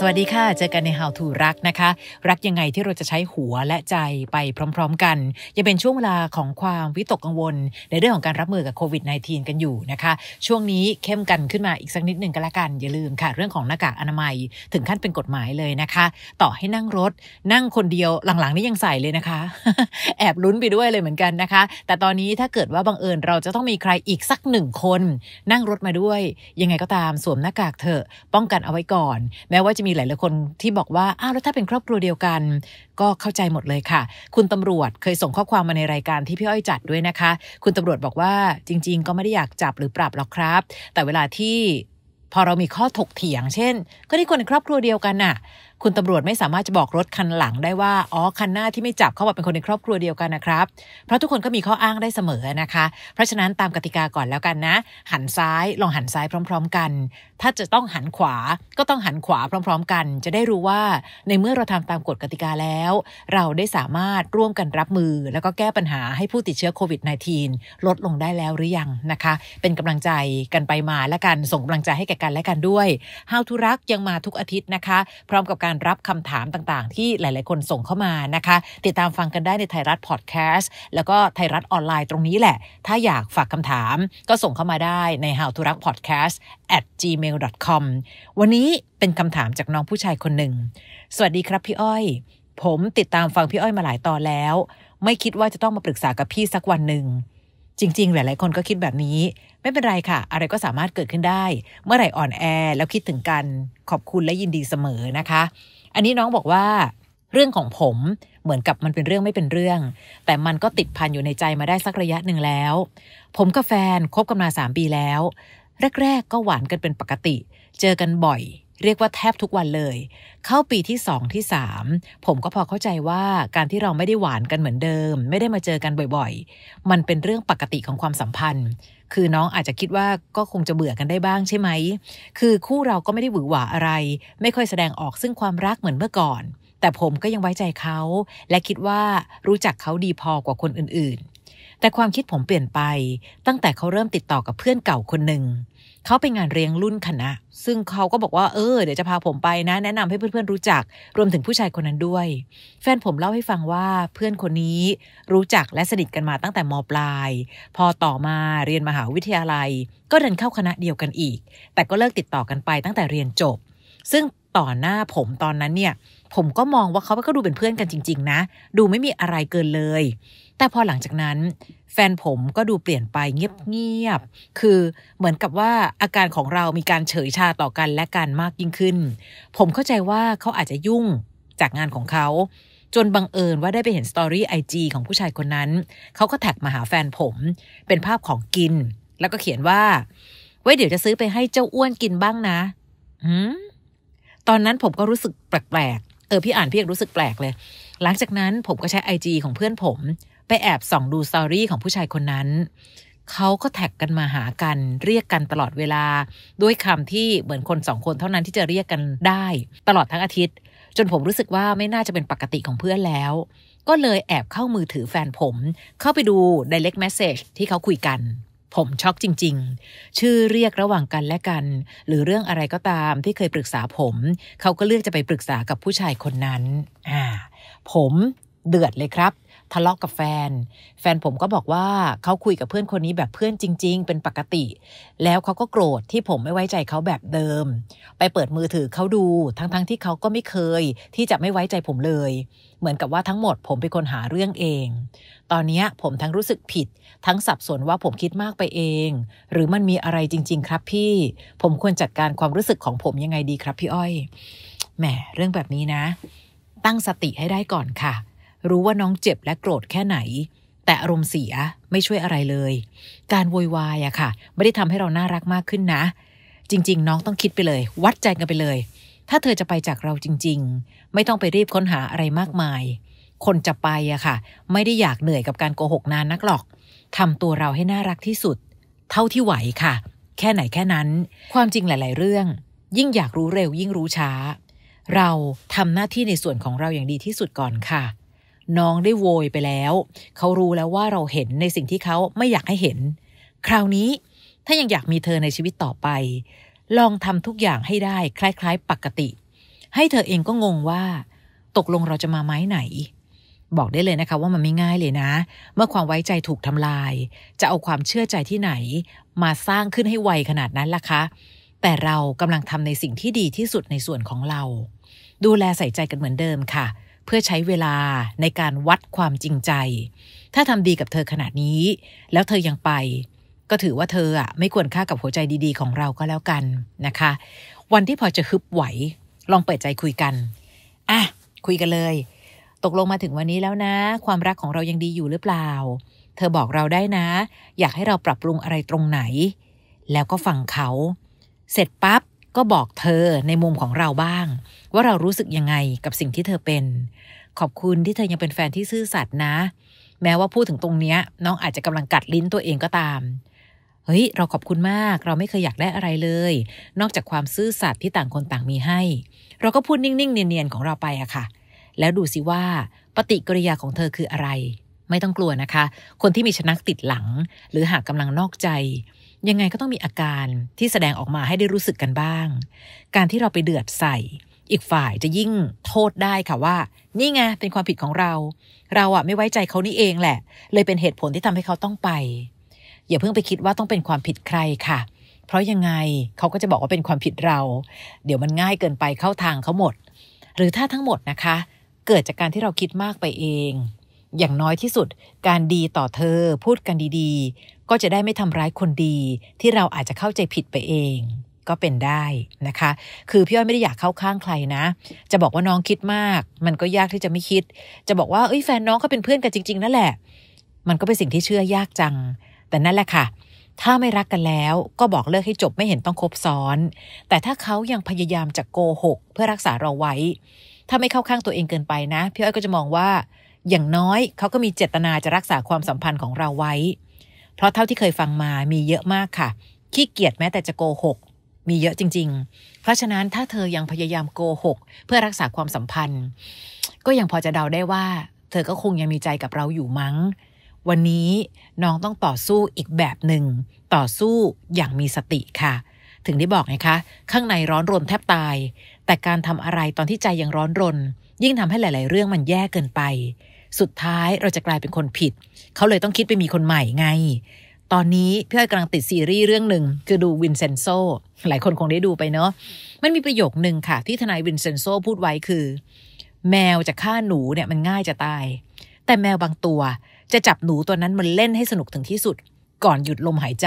สวัสดีค่ะ เจอกันใน How to รักนะคะ รักยังไงที่เราจะใช้หัวและใจไปพร้อมๆกันยังเป็นช่วงเวลาของความวิตกกังวล ในเรื่องของการรับมือกับโควิด -19 กันอยู่นะคะ ช่วงนี้เข้มกันขึ้นมาอีกสักนิดหนึ่งก็แล้วกัน อย่าลืมค่ะเรื่องของหน้ากากอนามัย ถึงขั้นเป็นกฎหมายเลยนะคะ ต่อให้นั่งรถ นั่งคนเดียวหลังๆ นี่ยังใส่เลยนะคะ แอบลุ้นไปด้วยเลยเหมือนกันนะคะ แต่ตอนนี้ถ้าเกิดว่าบังเอิญเราจะต้องมีใครอีกสักหนึ่งคน นั่งรถมาด้วย ยังไงก็ตามสวมหน้ากากเถอะป้องกันเอาไว้ก่อน แม้ว่าจะมีหลายๆคนที่บอกว่าอ้าวแล้วถ้าเป็นครอบครัวเดียวกัน ก็เข้าใจหมดเลยค่ะ คุณตำรวจเคยส่งข้อความมาในรายการที่พี่อ้อยจัดด้วยนะคะ คุณตำรวจบอกว่าจริงๆ ก็ไม่ได้อยากจับหรือปรับหรอกครับ แต่เวลาที่พอเรามีข้อถกเถียงเช่นก็นี่คนในครอบครัวเดียวกันน่ะคุณตำรวจไม่สามารถจะบอกรถคันหลังได้ว่าอ๋อคันหน้าที่ไม่จับเขาบอกเป็นคนในครอบครัวเดียวกันนะครับเพราะทุกคนก็มีข้ออ้างได้เสมอนะคะ เพราะฉะนั้นตามกติกาก่อนแล้วกันนะ หันซ้าย ลองหันซ้ายพร้อมๆ กัน ถ้าจะต้องหันขวาก็ต้องหันขวาพร้อมๆ กัน จะได้รู้ว่าในเมื่อเราทำตามกฎกติกาแล้ว เราได้สามารถร่วมกันรับมือแล้วก็แก้ปัญหาให้ผู้ติดเชื้อโควิด -19 ลดลงได้แล้วหรือยังนะคะ เป็นกำลังใจกันไปมาและกันส่งกำลังใจให้แก่กันและกันด้วยฮาวทุรักยังมาทุกอาทิตย์นะคะ พร้อมกับการรับคำถามต่างๆ ที่หลาย ๆ คนส่งเข้ามานะคะ ติดตามฟังกันได้ในไทยรัฐพอดแคสต์ แล้วก็ไทยรัฐออนไลน์ตรงนี้แหละ ถ้าอยากฝากคำถามก็ส่งเข้ามาได้ใน how to รัก podcast at gmail.com วันนี้เป็นคำถามจากน้องผู้ชายคนหนึ่ง สวัสดีครับพี่อ้อย ผมติดตามฟังพี่อ้อยมาหลายตอนแล้ว ไม่คิดว่าจะต้องมาปรึกษากับพี่สักวันหนึ่งจริงๆ หลายๆ คนก็คิดแบบนี้ ไม่เป็นไรค่ะ อะไรก็สามารถเกิดขึ้นได้ เมื่อไหร่อ่อนแอแล้วคิดถึงกันขอบคุณและยินดีเสมอนะคะ อันนี้น้องบอกว่า เรื่องของผมเหมือนกับมันเป็นเรื่องไม่เป็นเรื่อง แต่มันก็ติดพันอยู่ในใจมาได้สักระยะหนึ่งแล้ว ผมกับแฟนคบกันมาสามปีแล้ว แรก ๆก็หวานกันเป็นปกติ เจอกันบ่อยเรียกว่าแทบทุกวันเลย เข้าปีที่สองที่สามผมก็พอเข้าใจว่าการที่เราไม่ได้หวานกันเหมือนเดิม ไม่ได้มาเจอกันบ่อยๆ มันเป็นเรื่องปกติของความสัมพันธ์ คือน้องอาจจะคิดว่าก็คงจะเบื่อกันได้บ้างใช่ไหม คือคู่เราก็ไม่ได้หวือหวาอะไร ไม่ค่อยแสดงออกซึ่งความรักเหมือนเมื่อก่อน แต่ผมก็ยังไว้ใจเขา และคิดว่ารู้จักเขาดีพอกว่าคนอื่นๆ แต่ความคิดผมเปลี่ยนไป ตั้งแต่เขาเริ่มติดต่อกับเพื่อนเก่าคนหนึ่งเขาไปงานเลี้ยงรุ่นคณะ ซึ่งเขาก็บอกว่า เออ เดี๋ยวจะพาผมไปนะ แนะนำให้เพื่อนๆรู้จัก รวมถึงผู้ชายคนนั้นด้วย แฟนผมเล่าให้ฟังว่า เพื่อนคนนี้ รู้จักและสนิทกันมาตั้งแต่มปลาย พอต่อมาเรียนมหาวิทยาลัย ก็เดินเข้าคณะเดียวกันอีก แต่ก็เลิกติดต่อกันไปตั้งแต่เรียนจบ ซึ่งต่อหน้าผมตอนนั้นเนี่ย ผมก็มองว่าเขาก็ดูเป็นเพื่อนกันจริง ๆ นะ ดูไม่มีอะไรเกินเลยแต่พอหลังจากนั้น แฟนผมก็ดูเปลี่ยนไปเงียบๆ คือเหมือนกับว่าอาการของเรามีการเฉยชาต่อกันและการมากยิ่งขึ้น ผมเข้าใจว่าเขาอาจจะยุ่งจากงานของเขา จนบังเอิญว่าได้ไปเห็นสตอรี่ไอจีของผู้ชายคนนั้น เขาก็แท็กมาหาแฟนผมเป็นภาพของกิน แล้วก็เขียนว่า ไว้เดี๋ยวจะซื้อไปให้เจ้าอ้วนกินบ้างนะอืมตอนนั้นผมก็รู้สึกแปลกๆเออ พี่อ่านพี่ยังรู้สึกแปลกเลย หลังจากนั้นผมก็ใช้ไอจของเพื่อนผมไปแอบส่องดูสตอรี่ของผู้ชายคนนั้น เขาก็แท็กกันมาหากัน เรียกกันตลอดเวลา ด้วยคำที่เหมือนคนสองคนเท่านั้นที่จะเรียกกันได้ ตลอดทั้งอาทิตย์ จนผมรู้สึกว่าไม่น่าจะเป็นปกติของเพื่อนแล้ว ก็เลยแอบเข้ามือถือแฟนผม เข้าไปดู direct message ที่เขาคุยกัน ผมช็อกจริง ๆ ชื่อเรียกระหว่างกันและกัน หรือเรื่องอะไรก็ตามที่เคยปรึกษาผมเขาก็เลือกจะไปปรึกษากับผู้ชายคนนั้น อ่า ผมเดือดเลยครับทะเลาะกับแฟน แฟนผมก็บอกว่าเขาคุยกับเพื่อนคนนี้แบบเพื่อนจริง ๆ เป็นปกติ แล้วเขาก็โกรธที่ผมไม่ไว้ใจเขาแบบเดิม ไปเปิดมือถือเขาดู ทั้ง ๆทที่เขาก็ไม่เคย ที่จะไม่ไว้ใจผมเลย เหมือนกับว่าทั้งหมดผมเป็นคนหาเรื่องเอง ตอนนี้ผมทั้งรู้สึกผิด ทั้งสับสนว่าผมคิดมากไปเอง หรือมันมีอะไรจริง ๆ ครับพี่ ผมควรจัดการความรู้สึกของผมยังไงดีครับพี่อ้อย แหม เรื่องแบบนี้นะ ตั้งสติให้ได้ก่อนค่ะรู้ว่าน้องเจ็บและโกรธแค่ไหน แต่อารมณ์เสียไม่ช่วยอะไรเลย การโวยวายอะค่ะ ไม่ได้ทำให้เราน่ารักมากขึ้นนะ จริง ๆ น้องต้องคิดไปเลย วัดใจกันไปเลย ถ้าเธอจะไปจากเราจริง ๆ ไม่ต้องไปรีบค้นหาอะไรมากมาย คนจะไปอะค่ะ ไม่ได้อยากเหนื่อยกับการโกหกนานนักหรอกทำตัวเราให้น่ารักที่สุด เท่าที่ไหวค่ะ แค่ไหนแค่นั้น ความจริงหลาย ๆเรื่อง ยิ่งอยากรู้เร็วยิ่งรู้ช้า เราทำหน้าที่ในส่วนของเราอย่างดีที่สุดก่อนค่ะน้องได้โวยไปแล้ว เขารู้แล้วว่าเราเห็นในสิ่งที่เขาไม่อยากให้เห็น คราวนี้ถ้ายังอยากมีเธอในชีวิตต่อไป ลองทำทุกอย่างให้ได้คล้าย ๆ ปกติ ให้เธอเองก็งงว่า ตกลงเราจะมาไม้ไหน บอกได้เลยนะคะว่ามันไม่ง่ายเลยนะ เมื่อความไว้ใจถูกทำลาย จะเอาความเชื่อใจที่ไหน มาสร้างขึ้นให้ไวขนาดนั้นล่ะคะ แต่เรากำลังทำในสิ่งที่ดีที่สุดในส่วนของเรา ดูแลใส่ใจกันเหมือนเดิมค่ะเพื่อใช้เวลาในการวัดความจริงใจ ถ้าทำดีกับเธอขนาดนี้ แล้วเธอยังไป ก็ถือว่าเธออ่ะไม่ควรค่ากับหัวใจดี ๆ ของเราก็แล้วกันนะคะ วันที่พอจะฮึบไหว ลองเปิดใจคุยกัน อ่ะคุยกันเลย ตกลงมาถึงวันนี้แล้วนะ ความรักของเรายังดีอยู่หรือเปล่า เธอบอกเราได้นะ อยากให้เราปรับปรุงอะไรตรงไหน แล้วก็ฟังเขา เสร็จปั๊บก็บอกเธอในมุมของเราบ้างว่าเรารู้สึกยังไงกับสิ่งที่เธอเป็น ขอบคุณที่เธอยังเป็นแฟนที่ซื่อสัตย์นะ แม้ว่าพูดถึงตรงเนี้ย น้องอาจจะกำลังกัดลิ้นตัวเองก็ตาม เฮ้ย เราขอบคุณมาก เราไม่เคยอยากได้อะไรเลย นอกจากความซื่อสัตย์ที่ต่างคนต่างมีให้ เราก็พูดนิ่งๆ เนียนๆ ของเราไปอะค่ะ แล้วดูสิว่า ปฏิกิริยาของเธอคืออะไร ไม่ต้องกลัวนะคะ คนที่มีชนักติดหลัง หรือหากกำลังนอกใจ ยังไงก็ต้องมีอาการที่แสดงออกมาให้ได้รู้สึกกันบ้าง การที่เราไปเดือดใส่อีกฝ่ายจะยิ่งโทษได้ค่ะว่านี่ไงเป็นความผิดของเรา เราอ่ะไม่ไว้ใจเขานี่เองแหละ เลยเป็นเหตุผลที่ทำให้เขาต้องไป อย่าเพิ่งไปคิดว่าต้องเป็นความผิดใครค่ะ เพราะยังไงเขาก็จะบอกว่าเป็นความผิดเรา เดี๋ยวมันง่ายเกินไปเข้าทางเขาหมด หรือถ้าทั้งหมดนะคะ เกิดจากการที่เราคิดมากไปเอง อย่างน้อยที่สุดการดีต่อเธอพูดกันดีๆ ก็จะได้ไม่ทำร้ายคนดีที่เราอาจจะเข้าใจผิดไปเองก็เป็นได้นะคะ คือพี่อ้อยไม่ได้อยากเข้าข้างใครนะ จะบอกว่าน้องคิดมาก มันก็ยากที่จะไม่คิด จะบอกว่าเอ้ยแฟนน้องเขาเป็นเพื่อนกันจริง ๆ นั่นแหละ มันก็เป็นสิ่งที่เชื่อยากจัง แต่นั่นแหละค่ะ ถ้าไม่รักกันแล้ว ก็บอกเลิกให้จบไม่เห็นต้องคบซ้อน แต่ถ้าเขายังพยายามจะโกหก เพื่อรักษาเราไว้ ถ้าไม่เข้าข้างตัวเองเกินไปนะ พี่อ้อยก็จะมองว่า อย่างน้อยเขาก็มีเจตนาจะรักษาความสัมพันธ์ของเราไว้ เพราะเท่าที่เคยฟังมามีเยอะมากค่ะ ขี้เกียจแม้แต่จะโกหกมีเยอะจริงๆ เพราะฉะนั้นถ้าเธอยังพยายามโกหกเพื่อรักษาความสัมพันธ์ ก็ยังพอจะเดาได้ว่า เธอก็คงยังมีใจกับเราอยู่มั้ง วันนี้ น้องต้องต่อสู้อีกแบบหนึ่งต่อสู้อย่างมีสติค่ะ ถึงได้บอกไงคะ ข้างในร้อนรนแทบตาย แต่การทำอะไรตอนที่ใจยังร้อนรน ยิ่งทำให้หลายๆเรื่องมันแย่เกินไป สุดท้ายเราจะกลายเป็นคนผิดเขาเลยต้องคิดไปมีคนใหม่ไงตอนนี้ พี่อ้อยกำลังติดซีรีส์เรื่องหนึ่ง คือดูวินเซนโซหลายคนคงได้ดูไปเนาะมันมีประโยคหนึ่งค่ะ ที่ทนายวินเซนโซ พูดไว้คือ แมวจะฆ่าหนูเนี่ยมันง่ายจะตาย แต่แมวบางตัวจะจับหนูตัวนั้นมันเล่นให้สนุกถึงที่สุด ก่อนหยุดลมหายใจ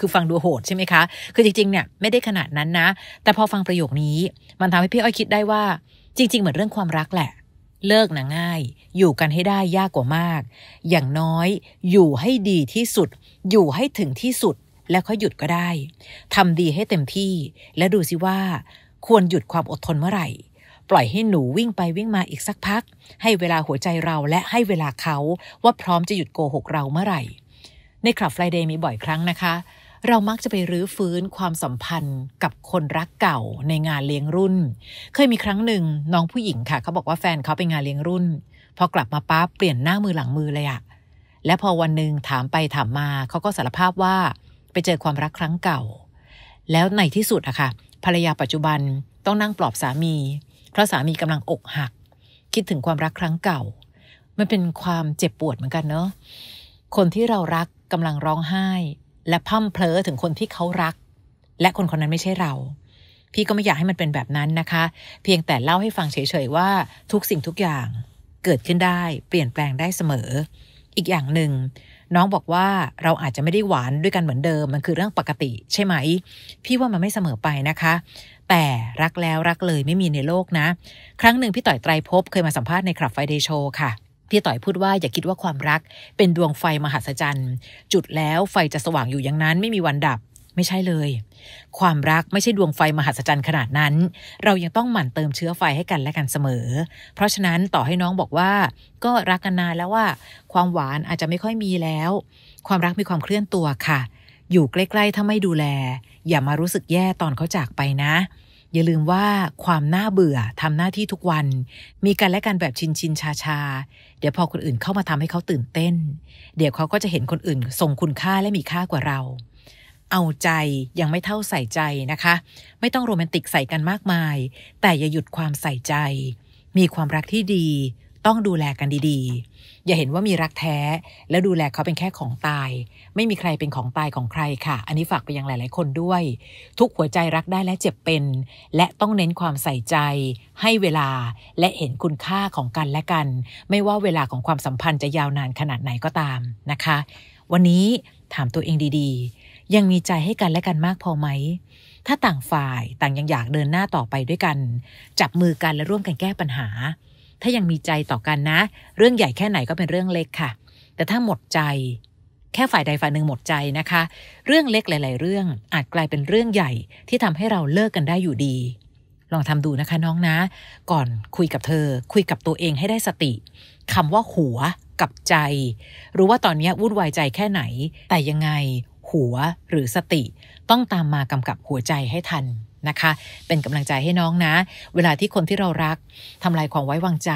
คือฟังดูโหดใช่ไหมคะ คือจริงๆเนี่ยไม่ได้ขนาดนั้นนะ แต่พอฟังประโยคนี้มันทำให้พี่อ้อยคิดได้ว่า จริง ๆเหมือนเรื่องความรักแหละเลิกนะง่าย อยู่กันให้ได้ยากกว่ามาก อย่างน้อยอยู่ให้ดีที่สุด อยู่ให้ถึงที่สุด แล้วค่อยหยุดก็ได้ ทำดีให้เต็มที่ และดูสิว่า ควรหยุดความอดทนเมื่อไหร่ ปล่อยให้หนูวิ่งไปวิ่งมาอีกสักพัก ให้เวลาหัวใจเราและให้เวลาเขาว่าพร้อมจะหยุดโกหกเราเมื่อไหร่ ในคลับไฟเดย์มีบ่อยครั้งนะคะเรามักจะไปรื้อฟื้นความสัมพันธ์กับคนรักเก่าในงานเลี้ยงรุ่น เคยมีครั้งหนึ่งน้องผู้หญิงค่ะเขาบอกว่าแฟนเขาไปงานเลี้ยงรุ่นพอกลับมาปั๊บเปลี่ยนหน้ามือหลังมือเลยอะ และพอวันหนึ่งถามไปถามมา เขาก็สารภาพว่า ไปเจอความรักครั้งเก่า แล้วในที่สุดอะค่ะ ภรรยาปัจจุบันต้องนั่งปลอบสามี เพราะสามีกำลังอกหัก คิดถึงความรักครั้งเก่ามันเป็นความเจ็บปวดเหมือนกันเนอะคนที่เรารักกำลังร้องไห้และพ่มเพลอถึงคนที่เขารัก และคนคนนั้นไม่ใช่เรา พี่ก็ไม่อยากให้มันเป็นแบบนั้นนะคะ เพียงแต่เล่าให้ฟังเฉยๆ ว่าทุกสิ่งทุกอย่าง เกิดขึ้นได้เปลี่ยนแปลงได้เสมอ อีกอย่างหนึ่ง น้องบอกว่าเราอาจจะไม่ได้หวานด้วยกันเหมือนเดิมมันคือเรื่องปกติ ใช่ไหม พี่ว่ามันไม่เสมอไปนะคะ แต่รักแล้วรักเลยไม่มีในโลกนะครั้งหนึ่งพี่ต่อยไตรภพเคยมาสัมภาษณ์ในคลับไฟเดย์โชว์ค่ะพี่ต่อยพูดว่าอย่าคิดว่าความรักเป็นดวงไฟมหัศจรรย์จุดแล้วไฟจะสว่างอยู่อย่างนั้นไม่มีวันดับ ไม่ใช่เลย ความรักไม่ใช่ดวงไฟมหัศจรรย์ขนาดนั้น เรายังต้องหมั่นเติมเชื้อไฟให้กันและกันเสมอ เพราะฉะนั้นต่อให้น้องบอกว่า ก็รักกันนานแล้วว่าความหวานอาจจะไม่ค่อยมีแล้ว ความรักมีความเคลื่อนตัวค่ะ อยู่ใกล้ๆถ้าไม่ดูแล อย่ามารู้สึกแย่ตอนเขาจากไปนะอย่าลืมว่าความน่าเบื่อทำหน้าที่ทุกวัน มีกันและกันแบบชินชินชาชาเดี๋ยวพอคนอื่นเข้ามาทำให้เขาตื่นเต้น เดี๋ยวเขาก็จะเห็นคนอื่นทรงคุณค่าและมีค่ากว่าเรา เอาใจยังไม่เท่าใส่ใจนะคะ ไม่ต้องโรแมนติกใส่กันมากมาย แต่อย่าหยุดความใส่ใจ มีความรักที่ดีต้องดูแลกันดีๆ อย่าเห็นว่ามีรักแท้แล้วดูแลเขาเป็นแค่ของตาย ไม่มีใครเป็นของตายของใครค่ะ อันนี้ฝากไปยังหลาย ๆ คนด้วย ทุกหัวใจรักได้และเจ็บเป็น และต้องเน้นความใส่ใจ ให้เวลาและเห็นคุณค่าของกันและกัน ไม่ว่าเวลาของความสัมพันธ์จะยาวนานขนาดไหนก็ตามนะคะ วันนี้ถามตัวเองดีๆ ยังมีใจให้กันและกันมากพอไหม ถ้าต่างฝ่ายต่างยังอยากเดินหน้าต่อไปด้วยกัน จับมือกัน และร่วมกันแก้ปัญหาถ้ายังมีใจต่อกันนะ เรื่องใหญ่แค่ไหนก็เป็นเรื่องเล็กค่ะ แต่ถ้าหมดใจ แค่ฝ่ายใดฝ่ายหนึ่งหมดใจนะคะ เรื่องเล็กหลาย ๆ เรื่อง อาจกลายเป็นเรื่องใหญ่ที่ทำให้เราเลิกกันได้อยู่ดี ลองทำดูนะคะน้องนะ ก่อนคุยกับเธอ คุยกับตัวเองให้ได้สติ คำว่าหัวกับใจ รู้ว่าตอนนี้วุ่นวายใจแค่ไหนแต่ยังไง หัวหรือสติ ต้องตามมากำกับหัวใจให้ทันนะคะ เป็นกำลังใจให้น้องนะ เวลาที่คนที่เรารักทำลายความไว้วางใจ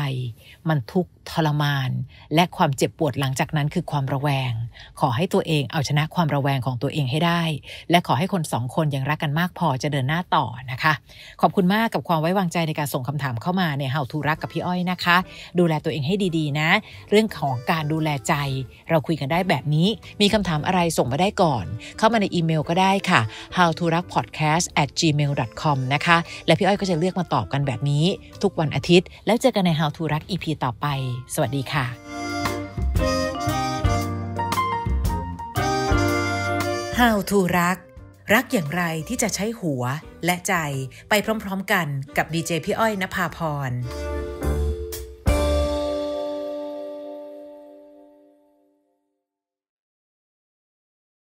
มันทุกข์ทรมาน และความเจ็บปวดหลังจากนั้นคือความระแวง ขอให้ตัวเองเอาชนะความระแวงของตัวเองให้ได้ และขอให้คนสองคนยังรักกันมากพอจะเดินหน้าต่อนะคะ ขอบคุณมากกับความไว้วางใจในการส่งคำถามเข้ามาในเฮาทูรักกับพี่อ้อยนะคะ ดูแลตัวเองให้ดีๆ นะ เรื่องของการดูแลใจ เราคุยกันได้แบบนี้ มีคำถามอะไรส่งมาได้ก่อน เข้ามาในอีเมล ก็ได้ค่ะ how to รัก podcast at gmail com นะคะและพี่อ้อยก็จะเลือกมาตอบกันแบบนี้ ทุกวันอาทิตย์ แล้วเจอกันใน how to รัก ep ต่อไปสวัสดีค่ะ How to รัก รักอย่างไรที่จะใช้หัวและใจไปพร้อม ๆกันกับดีเจพี่อ้อยนภาพร